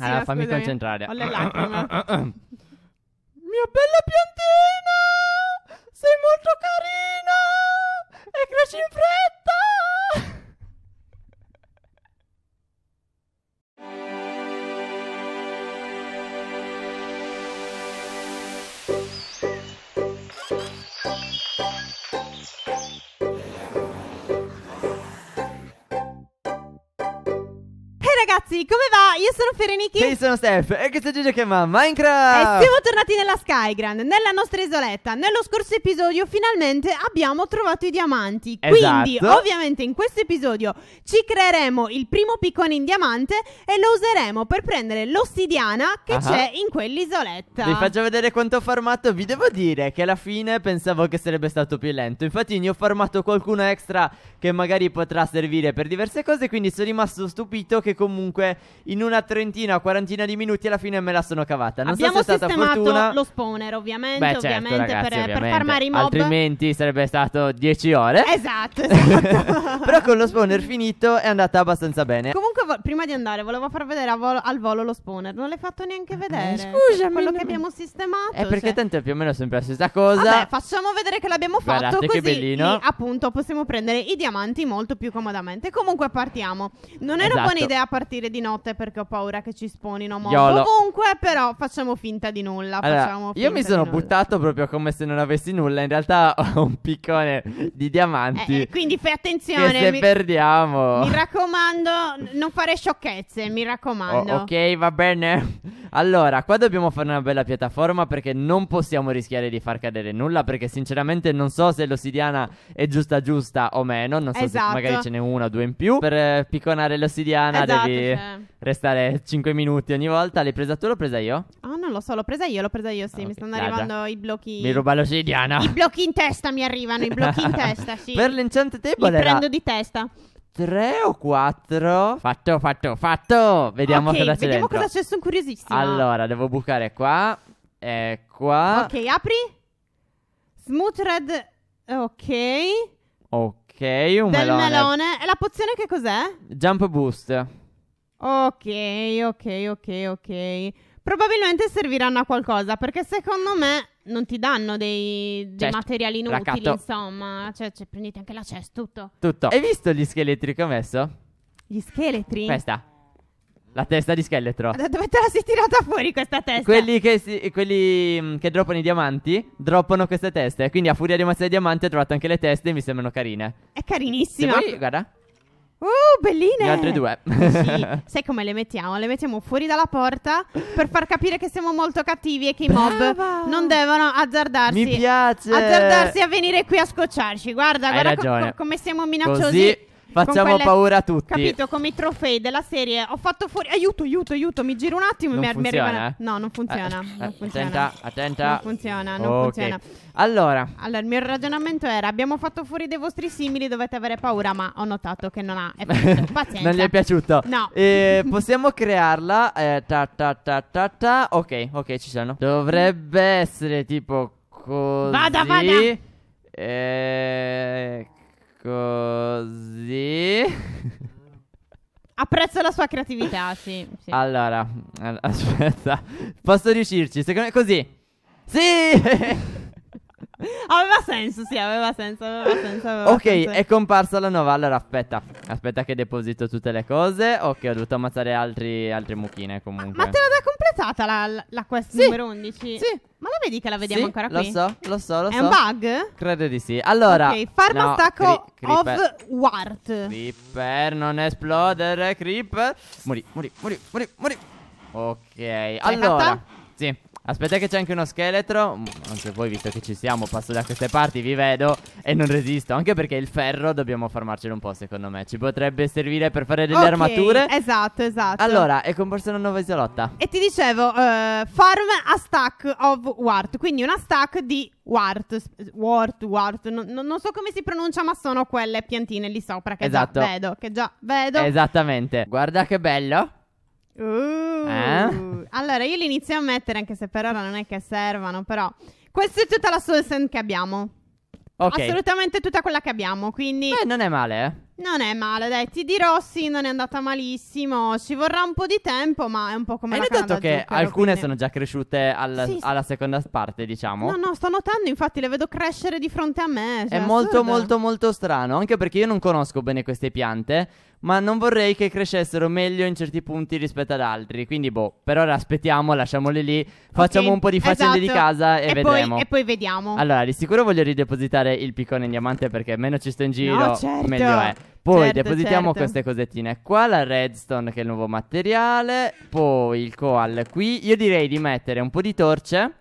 allora, fammi scusami. concentrare. Ho le lacrime. Mia bella piantina! Sei molto carina! E cresci in fretta! ragazzi, come va? Io sono Ferenichi. E io sono Steph. E questo è Gigi che va Minecraft. E siamo tornati nella Skygrand, nella nostra isoletta. Nello scorso episodio finalmente abbiamo trovato i diamanti. Esatto. Quindi, ovviamente, in questo episodio ci creeremo il primo piccone in diamante e lo useremo per prendere l'ossidiana che uh-huh. c'è in quell'isoletta. Vi faccio vedere quanto ho farmato. Vi devo dire che alla fine pensavo che sarebbe stato più lento. Infatti, ne ho farmato qualcuno extra che magari potrà servire per diverse cose. Quindi sono rimasto stupito che comunque comunque in una trentina o quarantina di minuti alla fine me la sono cavata. Non Abbiamo so se è stata fortuna. lo spawner, ovviamente, Beh, certo, ovviamente, ragazzi, per, ovviamente. per farmare i mob. Altrimenti sarebbe stato 10 ore. Esatto, esatto. Però con lo spawner finito è andata abbastanza bene. Comunque, vo- prima di andare, volevo far vedere vo- al volo lo spawner. Non l'hai fatto neanche vedere. Eh, scusami. Quello non... che abbiamo sistemato. È eh, perché cioè... tanto è più o meno sempre la stessa cosa. Vabbè, facciamo vedere che l'abbiamo fatto. Guardate così che bellino. Lì, appunto, possiamo prendere i diamanti molto più comodamente. Comunque, partiamo. Non era esatto. buona idea partire partire di notte perché ho paura che ci sponino. Mo. Comunque, però, facciamo finta di nulla. Allora, finta io mi sono buttato nulla. proprio come se non avessi nulla. In realtà ho un piccone di diamanti. Eh, eh quindi fai attenzione. se mi... perdiamo. Mi raccomando, non fare sciocchezze. Mi raccomando. Oh, ok, va bene. Allora, qua dobbiamo fare una bella piattaforma perché non possiamo rischiare di far cadere nulla. Perché, sinceramente, non so se l'ossidiana è giusta, giusta o meno. Non so esatto. se magari esatto. ce n'è una o due in più. Per eh, picconare l'ossidiana esatto, devi devi restare 5 minuti ogni volta. L'hai presa tu o l'ho presa io? Ah, oh, non lo so, l'ho presa io, l'ho presa io, sì. Ah, okay, mi stanno arrivando i blocchi. Mi ruba l'ossidiana. I blocchi in testa mi arrivano, i blocchi in testa, sì. Per l'enchant table Li era... prendo di testa. 3 o 4 Fatto, fatto, fatto Vediamo okay, cosa c'è vediamo dentro. cosa c'è, sono curiosissima Allora, devo bucare qua E qua Ok, apri Smooth red Ok Ok, un Del melone. melone. E la pozione che cos'è? Jump boost. Ok, ok, ok, ok. Probabilmente serviranno a qualcosa perché secondo me non ti danno dei, dei Cest- cioè, materiali inutili, racatto. insomma. Cioè, cioè, prendete anche la CES, tutto. Tutto. Hai visto gli scheletri che ho messo? Gli scheletri? Questa. La testa di scheletro. Da dove te la sei tirata fuori questa testa? Quelli che, si, quelli mm, che droppano i diamanti, droppano queste teste. Quindi a furia di ammazzare i diamanti ho trovato anche le teste e mi sembrano carine. È carinissima. Se guarda. Uh, belline! Le altre due. Sì, sai come le mettiamo? Le mettiamo fuori dalla porta per far capire che siamo molto cattivi e che i mob non devono azzardarsi. Mi piace! Azzardarsi a venire qui a scocciarci. Guarda, Hai guarda co- co- come siamo minacciosi. Così Facciamo quelle, paura a tutti. Capito? Come i trofei della serie. Ho fatto fuori. Aiuto, aiuto, aiuto. Mi giro un attimo. Non mi, funziona, arriva. No, non funziona, eh, non funziona. Attenta, attenta. Non funziona, non okay. funziona. Allora. allora, il mio ragionamento era: abbiamo fatto fuori dei vostri simili, dovete avere paura. Ma ho notato che non ha. Pazienza. non gli è piaciuto. No. Eh, possiamo crearla. ta, ta, ta, ta, ta. Ok, ok, ci sono. Dovrebbe essere tipo così. Vada, vada. Eh. Così. Apprezzo la sua creatività, sì. sì. Allora, aspetta. Posso riuscirci? Secondo me così. Sì! aveva senso, sì, aveva senso, aveva senso aveva ok, senso. è comparsa la nuova. Allora, aspetta, aspetta che deposito tutte le cose. Ok, ho dovuto ammazzare altri, altre mucchine comunque. Ma, ma te la dà piazzata la, la, quest sì. numero 11? Sì. Ma la vedi che la vediamo sì, ancora qui? Lo so, lo so, lo È so. È un bug? Credo di sì. Allora, ok, farmastacco no, cri- of Wart. Creeper, non esplodere, Creeper. Morì, morì, morì, morì, morì. Ok, allora. Fatta? Sì. Aspetta che c'è anche uno scheletro Anche mm, voi visto che ci siamo Passo da queste parti vi vedo E non resisto Anche perché il ferro dobbiamo farmarcelo un po' secondo me Ci potrebbe servire per fare delle okay, armature Esatto esatto Allora è comparsa una nuova isolotta E ti dicevo uh, eh, Farm a stack of wart Quindi una stack di wart Wart wart no, Non so come si pronuncia ma sono quelle piantine lì sopra Che esatto. già vedo Che già vedo Esattamente Guarda che bello eh? Uh, eh? Allora io li inizio a mettere anche se per ora non è che servano, però questa è tutta la soul che abbiamo. Okay. Assolutamente tutta quella che abbiamo, quindi... Beh, non è male, eh? Non è male, dai, ti dirò sì, non è andata malissimo, ci vorrà un po' di tempo, ma è un po' come... E hai notato che zucchero, alcune quindi... sono già cresciute al, sì, alla seconda parte, diciamo? No, no, sto notando, infatti le vedo crescere di fronte a me. Cioè, è molto, assurdo. molto, molto strano, anche perché io non conosco bene queste piante, ma non vorrei che crescessero meglio in certi punti rispetto ad altri. Quindi, boh, per ora aspettiamo, lasciamole lì, facciamo okay, un po' di faccende esatto. di casa e, e vedremo. Poi, e poi vediamo. Allora, di sicuro voglio ridepositare il piccone in diamante perché meno ci sto in giro, no, certo. meglio è. Poi certo, depositiamo certo. queste cosettine qua, la redstone che è il nuovo materiale, poi il coal qui. Io direi di mettere un po' di torce.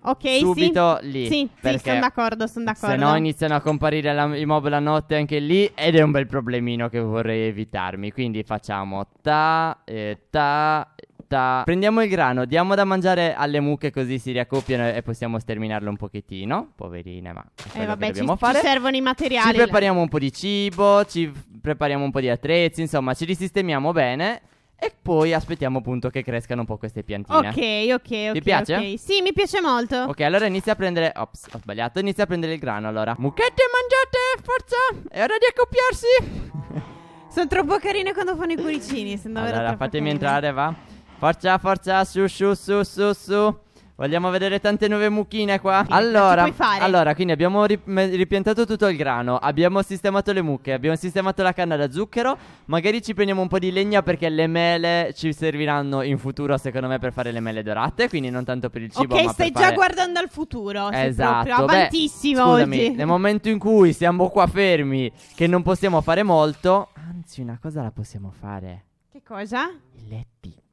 Ok, subito sì. lì. Sì, sì sono d'accordo, sono d'accordo. Se no iniziano a comparire la, i mob la notte anche lì ed è un bel problemino che vorrei evitarmi. Quindi facciamo ta, e ta, ta. Prendiamo il grano, diamo da mangiare alle mucche così si riaccoppiano e possiamo sterminarlo un pochettino. Poverine, ma è eh, vabbè, che dobbiamo ci, fare. ci servono i materiali. Ci prepariamo un po' di cibo, ci prepariamo un po' di attrezzi, insomma ci risistemiamo bene e poi aspettiamo appunto che crescano un po' queste piantine. Ok, ok, ok. Ti piace? Okay. Sì, mi piace molto. Ok, allora inizia a prendere. Ops, ho sbagliato. Inizia a prendere il grano allora. Mucchette, mangiate, forza! È ora di accoppiarsi. Sono troppo carine quando fanno i cuoricini. Allora, fatemi carine. entrare, va. Forza, forza, su, su, su, su, su. Vogliamo vedere tante nuove mucchine qua? Allora, puoi fare? allora quindi abbiamo rip- ripiantato tutto il grano, abbiamo sistemato le mucche, abbiamo sistemato la canna da zucchero, magari ci prendiamo un po' di legna perché le mele ci serviranno in futuro secondo me per fare le mele dorate, quindi non tanto per il cibo Ok, ma stai già fare... guardando al futuro, esatto, proprio avantissimo Beh, scusami, oggi. nel momento in cui siamo qua fermi che non possiamo fare molto, anzi una cosa la possiamo fare. Che cosa? I letti.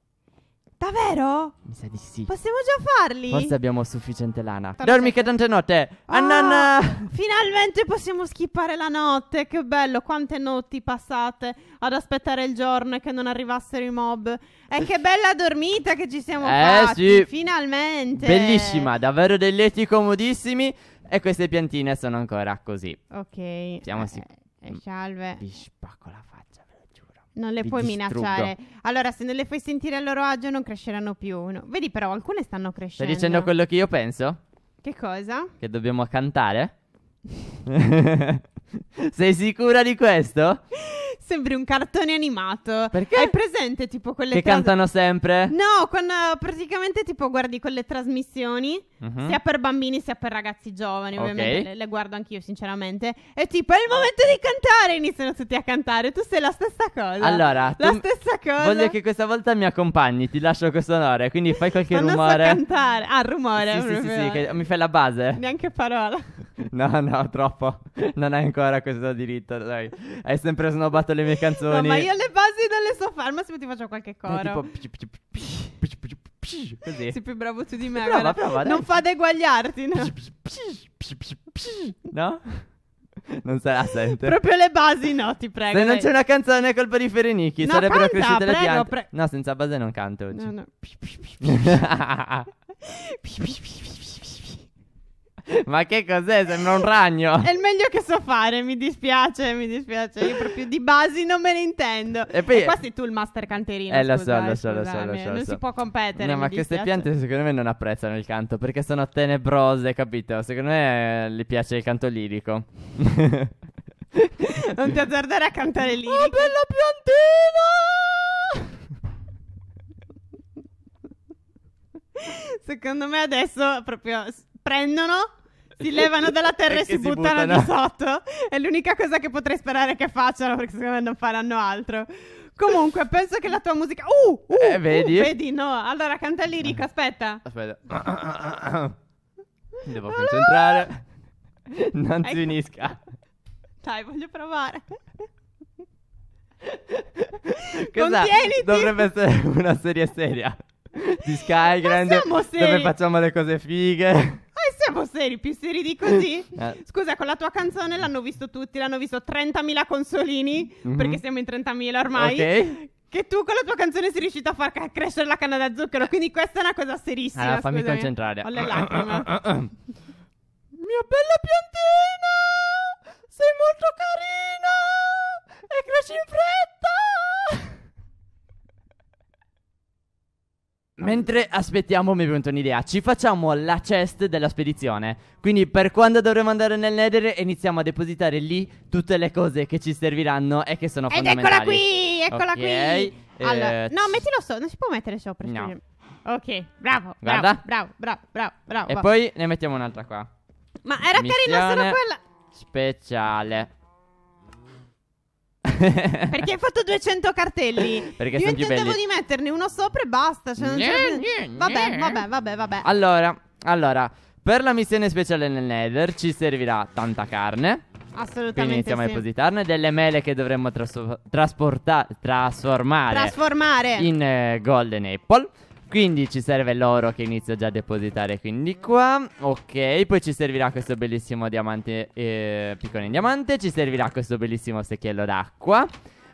Davvero? Mi sa di sì. Possiamo già farli? Forse abbiamo sufficiente lana. Tanto Dormi che tante notte. Oh, Annanna! Finalmente possiamo skippare la notte. Che bello. Quante notti passate ad aspettare il giorno e che non arrivassero i mob. E che bella dormita che ci siamo eh, fatti. Sì. Finalmente. Bellissima. Davvero dei letti comodissimi. E queste piantine sono ancora così. Ok. Siamo eh, sicuri. Eh, salve. Vi spacco la faccia. Non le puoi distruggo. minacciare. Allora, se non le fai sentire a loro agio, non cresceranno più. No. Vedi, però, alcune stanno crescendo. Stai dicendo quello che io penso? Che cosa? Che dobbiamo cantare? Sei sicura di questo? Sembri un cartone animato. Perché? Hai presente tipo quelle Che tras- cantano sempre? No, quando eh, praticamente tipo guardi quelle trasmissioni, Mhm. sia per bambini sia per ragazzi giovani, Ok. ovviamente le, le guardo anch'io sinceramente, e tipo è il momento di cantare, iniziano tutti a cantare, tu sei la stessa cosa. Allora, la stessa cosa. voglio che questa volta mi accompagni, ti lascio questo onore, quindi fai qualche Ma non so rumore. cantare. Ah, rumore. Sì, sì, sì, sì, che mi fai la base. Neanche parola. No, no, troppo. Non hai ancora questo diritto, dai. Hai sempre snobbato le mie canzoni. No, ma io le basi non le so fare, ma se ti faccio qualche coro. tipo... Così. Sei più bravo tu di me. Prova, prova, non fa deguagliarti, no? no? Non sarà sempre. Proprio le basi, no, ti prego. Se dai. non c'è una canzone, è colpa di Ferenichi. No, sarebbero canta, cresciute prego, le piante. Pre- no, senza base non canto oggi. No, no. Ma che cos'è? Sembra un ragno. È il meglio che so fare, mi dispiace, mi dispiace. Io proprio di basi non me ne intendo. E, poi... e qua sei tu il master canterino. Eh, lo so, lo so, lo so, lo so. Non si può competere. No, ma queste piante secondo me non apprezzano il canto perché sono tenebrose, capito? Secondo me gli eh, piace il canto lirico. non ti azzardare a cantare oh, lirico. Oh, bella piantina! Secondo me adesso proprio prendono, si levano dalla terra e si, si buttano, buttano di sotto. È l'unica cosa che potrei sperare che facciano, perché secondo me non faranno altro. Comunque, penso che la tua musica. Uh, uh, eh, uh, vedi? Uh, vedi, no. Allora, canta lirico, eh, aspetta. Aspetta. Devo concentrare. Non ecco. si Dai, voglio provare. Cosa dovrebbe essere una serie seria di Sky Ma grande dove facciamo le cose fighe siamo seri, più seri di così. Eh. Scusa, con la tua canzone l'hanno visto tutti, l'hanno visto 30.000 consolini, mm-hmm. perché siamo in 30.000 ormai. Ok che tu con la tua canzone sei riuscito a far crescere la canna da zucchero. Quindi questa è una cosa serissima. Allora, fammi scusami. concentrare. Ho le lacrime. Ah, ah, ah, Mia bella piantina, sei molto carina e cresci in fretta. Mentre aspettiamo mi è venuta un'idea, ci facciamo la chest della spedizione, quindi per quando dovremo andare nel Nether iniziamo a depositare lì tutte le cose che ci serviranno e che sono Ed fondamentali. eccola qui, eccola okay. qui. Allora, eh, no, mettilo sopra, non si può mettere sopra. No. Ok, bravo, Guarda. bravo, bravo, bravo, bravo. E bravo. poi ne mettiamo un'altra qua. Ma era Missione carina solo quella. Speciale. Perché hai fatto 200 cartelli. Perché Io sono più belli. di metterne uno sopra e basta. Cioè non c'è... Vabbè, vabbè, vabbè, vabbè. Allora, allora, per la missione speciale nel Nether ci servirà tanta carne. Assolutamente. Quindi iniziamo sì. a depositarne delle mele che dovremmo trasportare. Trasformare. Trasformare. In eh, Golden Apple. Quindi ci serve l'oro che inizio già a depositare quindi qua Ok, poi ci servirà questo bellissimo diamante eh, Piccone in diamante Ci servirà questo bellissimo secchiello d'acqua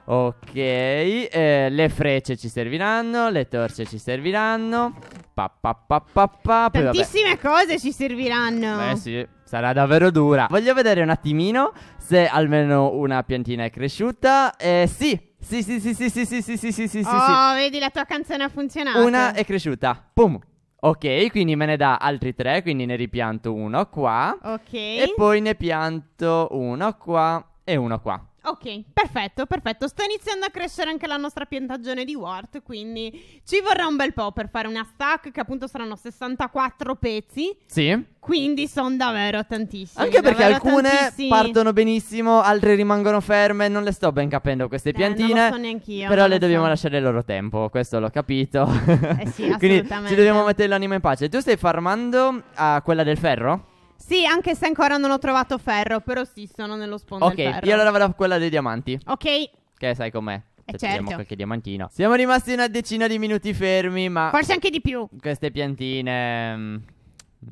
Ok, eh, le frecce ci serviranno, le torce ci serviranno pa, pa, pa, pa, pa, poi Tantissime vabbè. cose ci serviranno Eh sì, sarà davvero dura Voglio vedere un attimino se almeno una piantina è cresciuta Eh sì, sì, sì, sì, sì, sì, sì, sì, sì, sì, sì, Oh, vedi la tua canzone ha funzionato. Una è cresciuta. Pum. Ok, quindi me ne dà altri tre, quindi ne ripianto uno qua. Ok. E poi ne pianto uno qua e uno qua. Ok, perfetto, perfetto. Sta iniziando a crescere anche la nostra piantagione di Wart, quindi ci vorrà un bel po' per fare una stack che appunto saranno 64 pezzi. Sì. Quindi sono davvero tantissimi. Anche perché alcune tantissimi. partono benissimo, altre rimangono ferme, non le sto ben capendo queste piantine. Eh, non lo so neanche io. Però le dobbiamo lasciare il loro tempo, questo l'ho capito. Eh sì, assolutamente. quindi ci dobbiamo mettere l'anima in pace. Tu stai farmando a quella del ferro? Sì, anche se ancora non ho trovato ferro, però sì, sono nello sponda Ok, del ferro. io allora vado a quella dei diamanti. Ok, Che sai com'è. Eh, cioè, certo. Abbiamo qualche diamantino. Siamo rimasti una decina di minuti fermi, ma forse anche di più. queste piantine... Mm,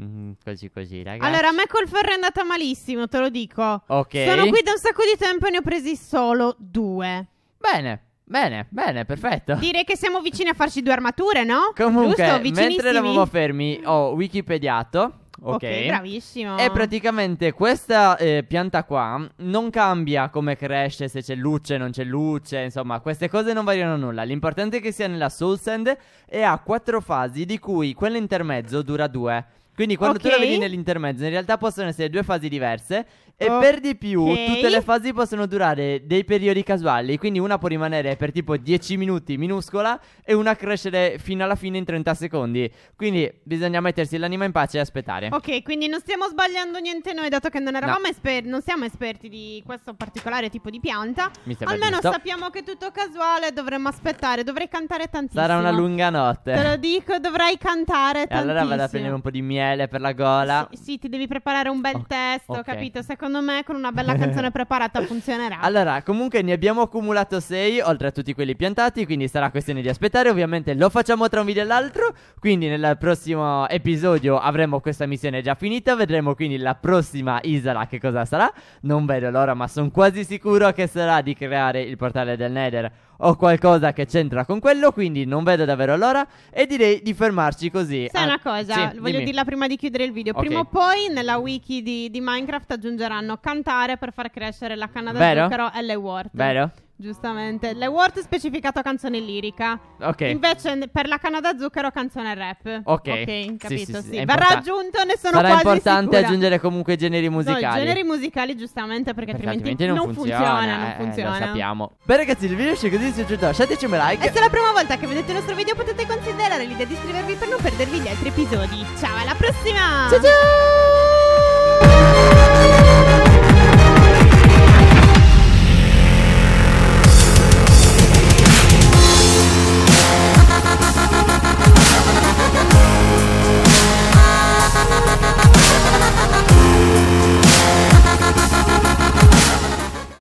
mm, così così, ragazzi. Allora, a me col ferro è andata malissimo, te lo dico. Ok. Sono qui da un sacco di tempo e ne ho presi solo due. Bene, bene, bene, perfetto. Direi che siamo vicini a farci due armature, no? Comunque, Giusto, mentre eravamo fermi, ho wikipediato Ok, bravissimo. E praticamente questa eh, pianta qua non cambia come cresce, se c'è luce, non c'è luce, insomma, queste cose non variano nulla. L'importante è che sia nella Soul Sand e ha quattro fasi, di cui quella intermezzo dura due. Quindi quando tu la vedi nell'intermezzo, in realtà possono essere due fasi diverse e Ok. per di più tutte le fasi possono durare dei periodi casuali, quindi una può rimanere per tipo 10 minuti minuscola e una crescere fino alla fine in 30 secondi. Quindi bisogna mettersi l'anima in pace e aspettare. Ok, quindi non stiamo sbagliando niente noi, dato che non, eravamo esper- non siamo esperti di questo particolare tipo di pianta. Mi Almeno giusto. sappiamo che è tutto casuale, dovremmo aspettare, dovrei cantare tantissimo. Sarà una lunga notte. Te lo dico, dovrai cantare E tantissimo. allora vado a prendere un po' di miele pelle, per la gola. Sì, sì ti devi preparare un bel oh, testo, okay. capito? Secondo me con una bella canzone preparata funzionerà. Allora, comunque ne abbiamo accumulato 6, oltre a tutti quelli piantati, quindi sarà questione di aspettare. Ovviamente lo facciamo tra un video e l'altro, quindi nel prossimo episodio avremo questa missione già finita, vedremo quindi la prossima isola che cosa sarà. Non vedo l'ora, ma sono quasi sicuro che sarà di creare il portale del Nether o qualcosa che c'entra con quello, quindi non vedo davvero l'ora e direi di fermarci così. Sai ah, una cosa, sì, voglio dimmi. dirla prima di chiudere il video. Okay. Prima o poi nella wiki di, di, Minecraft aggiungeranno cantare per far crescere la canna da Vero? zucchero L. Ward. Vero? Giustamente. L'award specificato canzone lirica. Ok. Invece per la canna da zucchero canzone rap. Ok. Ok, capito. Sì, sì, sì. sì. Verrà aggiunto, ne sono Sarà importante sicura. aggiungere comunque generi musicali. No, generi musicali giustamente perché, perché altrimenti, altrimenti, non, funziona, funziona non funziona. Eh, eh, lo sappiamo. Beh ragazzi, il video è così, se è giunto. lasciateci un like. E se è la prima volta che vedete il nostro video potete considerare l'idea di iscrivervi per non perdervi gli altri episodi. Ciao, alla prossima! Ciao ciao!